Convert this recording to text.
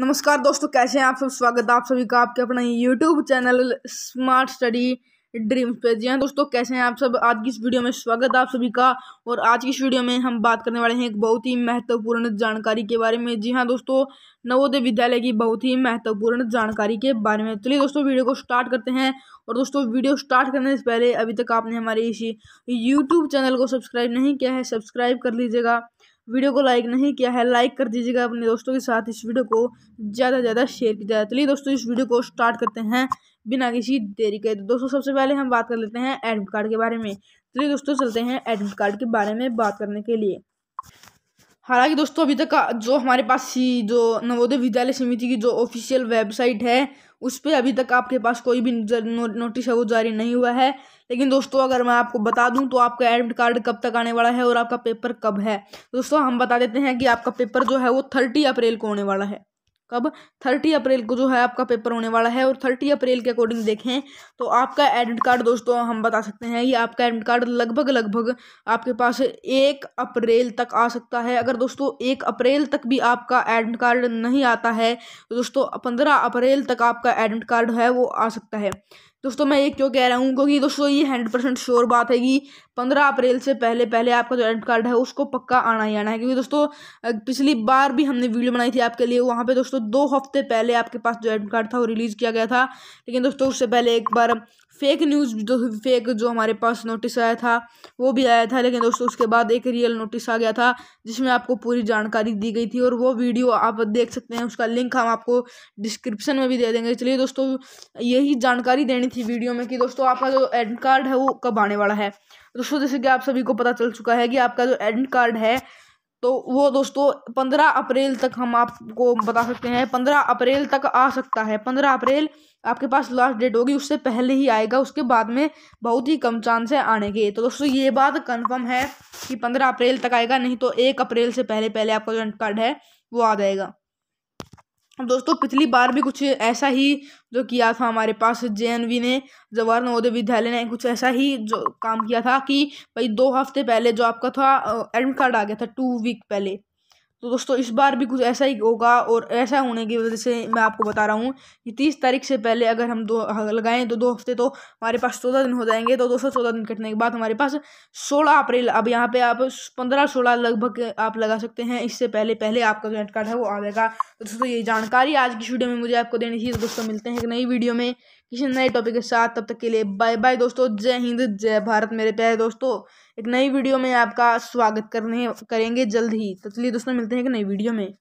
नमस्कार दोस्तों कैसे हैं आप सब स्वागत है आप सभी का आपके अपना YouTube channel smart study dream पे जी हाँ दोस्तों कैसे हैं आप सब आज की इस वीडियो में स्वागत है आप सभी का और आज की इस वीडियो में हम बात करने वाले हैं एक बहुत ही महत्वपूर्ण जानकारी के बारे में जी हाँ दोस्तों नवोदय विद्यालय की बहुत ही महत्वपूर्ण जानकारी के बारे में चलिए दोस्तों वीडियो को स्टार्ट करते हैं और दोस्तों वीडियो स्टार्ट करने से पहले अभी तक आपने हमारे इसी यूट्यूब चैनल को सब्सक्राइब नहीं किया है सब्सक्राइब कर लीजिएगा वीडियो को लाइक नहीं किया है लाइक कर दीजिएगा अपने दोस्तों के साथ इस वीडियो को ज़्यादा से ज़्यादा शेयर किया जाए तो चलिए दोस्तों इस वीडियो को स्टार्ट करते हैं बिना किसी देरी के तो दोस्तों सबसे पहले हम बात कर लेते हैं एडमिट कार्ड के बारे में चलिए दोस्तों चलते हैं एडमिट कार्ड के बारे में बात करने के लिए हालांकि दोस्तों अभी तक का जो हमारे पास जो नवोदय विद्यालय समिति की जो ऑफिशियल वेबसाइट है उस पर अभी तक आपके पास कोई भी नो, नोटिस है वो जारी नहीं हुआ है लेकिन दोस्तों अगर मैं आपको बता दूं तो आपका एडमिट कार्ड कब तक आने वाला है और आपका पेपर कब है दोस्तों हम बता देते हैं कि आपका पेपर जो है वो थर्टी अप्रैल को होने वाला है कब थर्टी अप्रैल को जो है आपका पेपर होने वाला है और थर्टी अप्रैल के अकॉर्डिंग देखें तो आपका एडमिट कार्ड दोस्तों हम बता सकते हैं ये आपका एडमिट कार्ड लगभग लगभग आपके पास एक अप्रैल तक आ सकता है अगर दोस्तों एक अप्रैल तक भी आपका एडमिट कार्ड नहीं आता है तो दोस्तों पंद्रह अप्रैल तक आपका एडमिट कार्ड है वो आ सकता है दोस्तों मैं ये क्यों कह रहा हूँ क्योंकि दोस्तों ये हंड्रेड परसेंट श्योर बात है कि पंद्रह अप्रैल से पहले पहले आपका जो एडमिट कार्ड है उसको पक्का आना ही आना है क्योंकि दोस्तों पिछली बार भी हमने वीडियो बनाई थी आपके लिए वहाँ पे दोस्तों दो हफ्ते पहले आपके पास जो एडमिट कार्ड था वो रिलीज़ किया गया था लेकिन दोस्तों उससे पहले एक बार फेक न्यूज़ जो फेक जो हमारे पास नोटिस आया था वो भी आया था लेकिन दोस्तों उसके बाद एक रियल नोटिस आ गया था जिसमें आपको पूरी जानकारी दी गई थी और वो वीडियो आप देख सकते हैं उसका लिंक हम आपको डिस्क्रिप्शन में भी दे देंगे चलिए दोस्तों यही जानकारी देनी करनी थी वीडियो में कि दोस्तों आपका जो एडमिट कार्ड है वो कब आने वाला है दोस्तों जैसे कि आप सभी को पता चल चुका है कि आपका जो एडमिट कार्ड है तो वो दोस्तों पंद्रह अप्रैल तक हम आपको बता सकते हैं पंद्रह अप्रैल तक आ सकता है पंद्रह अप्रैल आपके पास लास्ट डेट होगी उससे पहले ही आएगा उसके बाद में बहुत ही कम चांस है आने के तो दोस्तों ये बात कंफर्म है कि पंद्रह अप्रैल तक आएगा नहीं तो एक अप्रैल से पहले पहले आपका जो कार्ड है वो आ जाएगा दोस्तों पिछली बार भी कुछ ऐसा ही जो किया था हमारे पास जे ने जवाहर नवोदय विद्यालय ने कुछ ऐसा ही जो काम किया था कि भाई दो हफ्ते पहले जो आपका था एडमिट कार्ड आ गया था टू वीक पहले तो दोस्तों इस बार भी कुछ ऐसा ही होगा और ऐसा होने की वजह से मैं आपको बता रहा हूँ कि तीस तारीख से पहले अगर हम दो हाँ, लगाएं तो दो हफ्ते तो हमारे पास चौदह दिन हो जाएंगे तो दो सौ चौदह दिन कटने के बाद हमारे पास सोलह अप्रैल अब यहाँ पे आप पंद्रह सोलह लगभग आप लगा सकते हैं इससे पहले पहले आपका क्रेडिट कार्ड है वो आ जाएगा तो दोस्तों ये जानकारी आज की वीडियो में मुझे आपको देनी थी तो दोस्तों मिलते हैं एक नई वीडियो में किसी नए टॉपिक के साथ तब तक के लिए बाय बाय दोस्तों जय हिंद जय भारत मेरे प्यारे दोस्तों एक नई वीडियो में आपका स्वागत करने करेंगे जल्द ही तो चलिए दोस्तों मिलते हैं एक नई वीडियो में